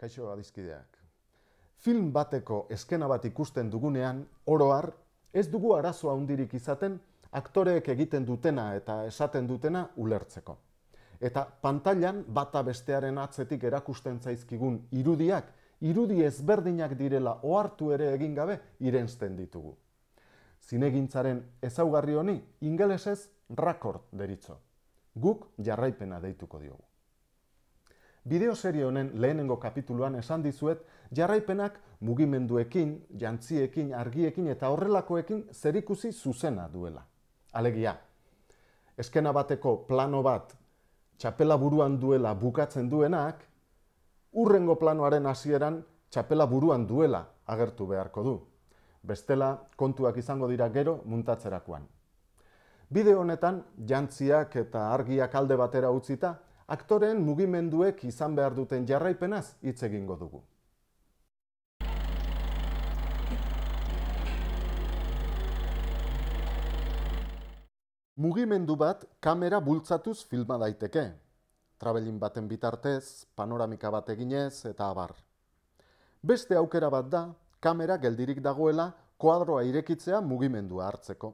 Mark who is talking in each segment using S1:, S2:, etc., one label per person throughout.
S1: kaixo abizkideak. Film bateko eskena bat ikusten dugunean, oro har, ez dugu arazo handirik izaten aktoreek egiten dutena eta esaten dutena ulertzeko. Eta pantailan bata bestearen atzetik erakusten zaizkigun irudiak, irudi ezberdinak direla ohartu ere egin gabe irensten ditugu. Zinegintzaren ezaugarri honi ingelesez rakord deritzo. Guk jarraipena deituko diogu. Bideo serie honen lehenengo kapituluan esan dizuet jarraipenak mugimenduekin, jantziekin, argiekin eta horrelakoekin zerikusi zuzena duela. Alegia, eskena bateko plano bat txapela buruan duela bukatzen duenak, urrengo planoaren hasieran txapela buruan duela agertu beharko du. Bestela, kontuak izango dira gero muntatzerakoan. Bide honetan, jantziak eta argiak alde batera utzita, aktoren mugimenduek izan behar duten jarraipenaz hitz egingo dugu. Mugimendu bat kamera bultzatuz filma daiteke. Trabelin baten bitartez, panoramika bat eginez eta abar. Beste aukera bat da, kamera geldirik dagoela koadroa irekitzea mugimendua hartzeko.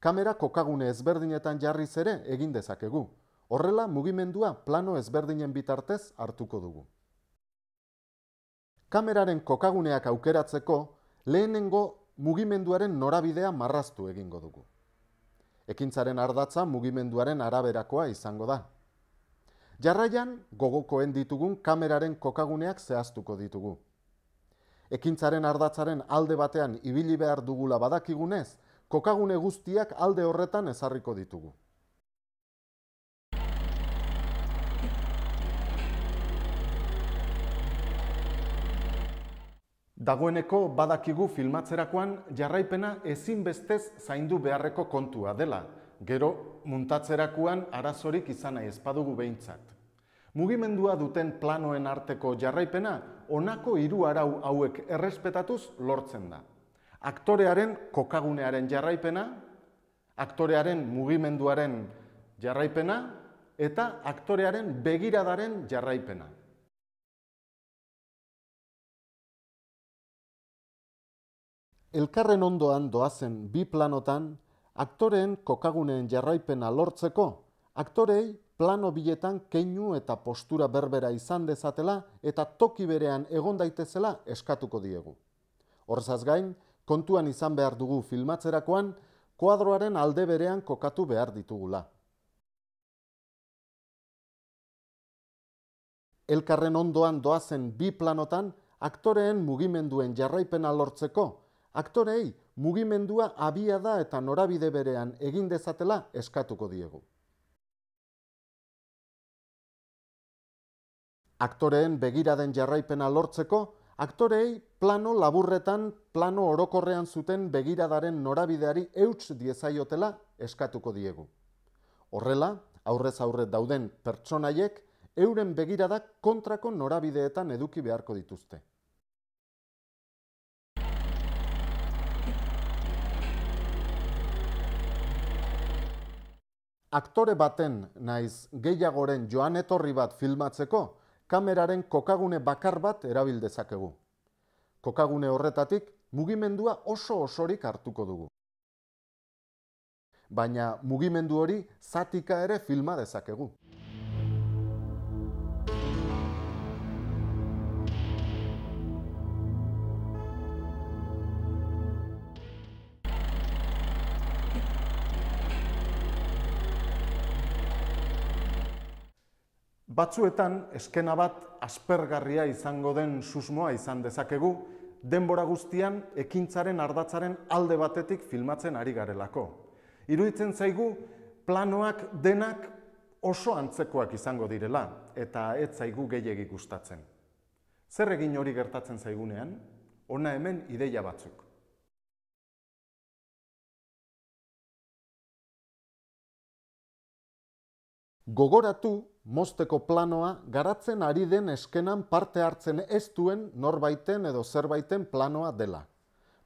S1: Kamera kokagune ezberdinetan jarriz ere egin dezakegu, Horrela, mugimendua plano ezberdinen bitartez hartuko dugu. Kameraren kokaguneak aukeratzeko, lehenengo mugimenduaren norabidea marraztu egingo dugu. Ekintzaren ardatza mugimenduaren araberakoa izango da. Jarraian, gogokoen ditugun kameraren kokaguneak zehaztuko ditugu. Ekintzaren ardatzaren alde batean ibili behar dugula badakigunez, kokagune guztiak alde horretan ezarriko ditugu. Dagoeneko badakigu filmatzerakoan jarraipena ezinbestez zaindu beharreko kontua dela, gero muntatzerakoan arazorik izan nahi espadugu behintzat. Mugimendua duten planoen arteko jarraipena, onako hiru arau hauek errespetatuz lortzen da. Aktorearen kokagunearen jarraipena, aktorearen mugimenduaren jarraipena, eta aktorearen begiradaren jarraipena. Elkarren ondoan doazen bi planotan, aktoren kokaguneen jarraipena lortzeko, aktorei plano biletan keinu eta postura berbera izan dezatela eta toki berean egon daitezela eskatuko diegu. Horrezaz gain, kontuan izan behar dugu filmatzerakoan, kuadroaren alde berean kokatu behar ditugula. Elkarren ondoan doazen bi planotan, aktoreen mugimenduen jarraipena lortzeko, Aktorei, mugimendua abia da eta norabide berean egin dezatela eskatuko diegu. Aktoreen begiraden jarraipena lortzeko, aktorei plano laburretan, plano orokorrean zuten begiradaren norabideari eutz diezaiotela eskatuko diegu. Horrela, aurrez aurre dauden pertsonaiek, euren begiradak kontrako norabideetan eduki beharko dituzte. aktore baten naiz gehiagoren joan etorri bat filmatzeko, kameraren kokagune bakar bat erabil dezakegu. Kokagune horretatik, mugimendua oso osorik hartuko dugu. Baina mugimendu hori zatika ere filma dezakegu. Batzuetan, eskena bat aspergarria izango den susmoa izan dezakegu, denbora guztian, ekintzaren ardatzaren alde batetik filmatzen ari garelako. Iruitzen zaigu, planoak denak oso antzekoak izango direla, eta ez zaigu gehiagik gustatzen. Zer egin hori gertatzen zaigunean, ona hemen ideia batzuk. Gogoratu, mosteko planoa garatzen ari den eskenan parte hartzen ez duen norbaiten edo zerbaiten planoa dela.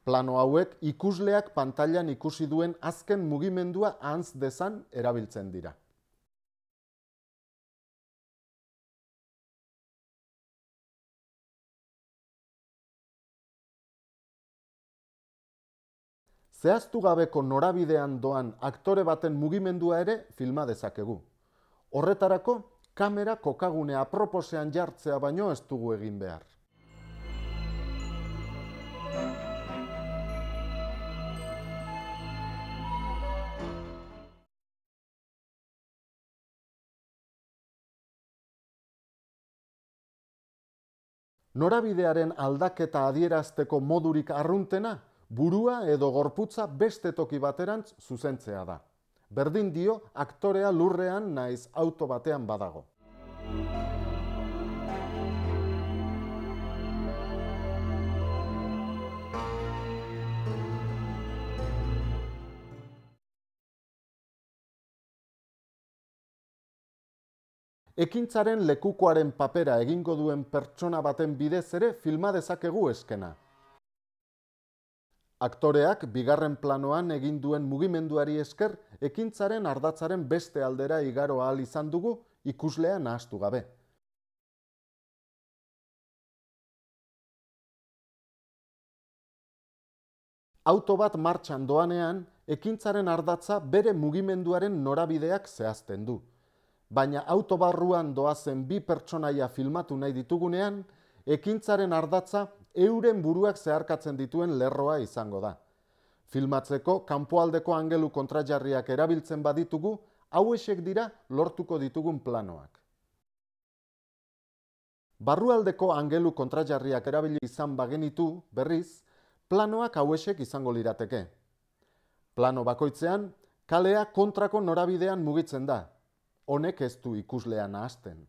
S1: Plano hauek ikusleak pantailan ikusi duen azken mugimendua ahantz dezan erabiltzen dira. Zehaztu gabeko norabidean doan aktore baten mugimendua ere filma dezakegu. Horretarako, kamera kokagunea proposean jartzea baino ez dugu egin behar. Norabidearen aldaketa adierazteko modurik arruntena, burua edo gorputza beste toki baterantz zuzentzea da. Berdin dio aktorea lurrean naiz auto batean badago. Ekintzaren lekukoaren papera egingo duen pertsona baten bidez ere filma dezakegu eskena. Aktoreak bigarren planoan egin mugimenduari esker, ekintzaren ardatzaren beste aldera igaro ahal izan dugu ikuslea nahastu gabe. Auto bat martxan doanean, ekintzaren ardatza bere mugimenduaren norabideak zehazten du. Baina autobarruan doazen bi pertsonaia filmatu nahi ditugunean, ekintzaren ardatza euren buruak zeharkatzen dituen lerroa izango da. Filmatzeko, kanpoaldeko angelu kontrajarriak erabiltzen baditugu, hauesek dira lortuko ditugun planoak. Barrualdeko angelu kontrajarriak erabili izan bagenitu, berriz, planoak hauesek izango lirateke. Plano bakoitzean, kalea kontrako norabidean mugitzen da. Honek ez du ikuslean ahazten.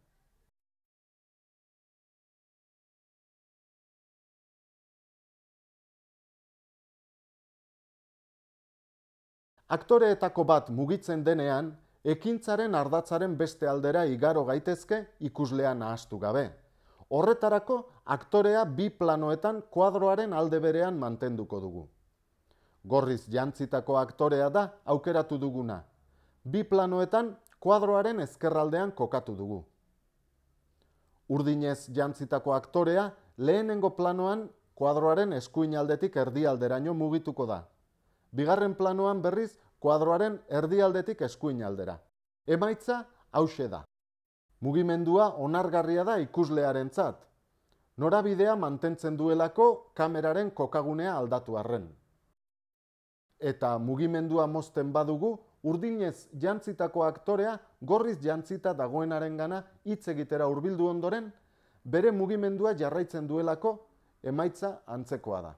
S1: aktoreetako bat mugitzen denean, ekintzaren ardatzaren beste aldera igaro gaitezke ikuslean nahastu gabe. Horretarako, aktorea bi planoetan kuadroaren alde berean mantenduko dugu. Gorriz jantzitako aktorea da aukeratu duguna. Bi planoetan kuadroaren ezkerraldean kokatu dugu. Urdinez jantzitako aktorea lehenengo planoan kuadroaren eskuin aldetik erdialderaino mugituko da. Bigarren planoan berriz, kuadroaren erdialdetik eskuin aldera. Emaitza, hause da. Mugimendua onargarria da ikuslearentzat. Norabidea mantentzen duelako kameraren kokagunea aldatu arren. Eta mugimendua mozten badugu, urdinez jantzitako aktorea gorriz jantzita dagoenaren gana hitz egitera hurbildu ondoren, bere mugimendua jarraitzen duelako emaitza antzekoa da.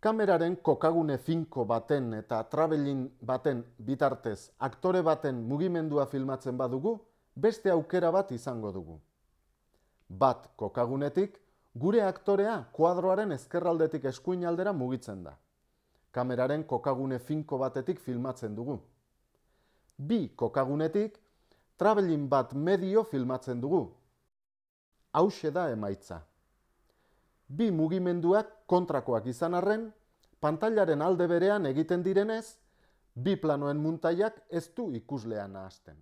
S1: Kameraren kokagune finko baten eta travelin baten bitartez aktore baten mugimendua filmatzen badugu, beste aukera bat izango dugu. Bat kokagunetik, gure aktorea kuadroaren ezkerraldetik eskuinaldera mugitzen da. Kameraren kokagune finko batetik filmatzen dugu. Bi kokagunetik, travelin bat medio filmatzen dugu. Hauxe da emaitza bi mugimenduak kontrakoak izan arren, pantailaren alde berean egiten direnez, bi planoen muntaiak ez du ikuslea nahazten.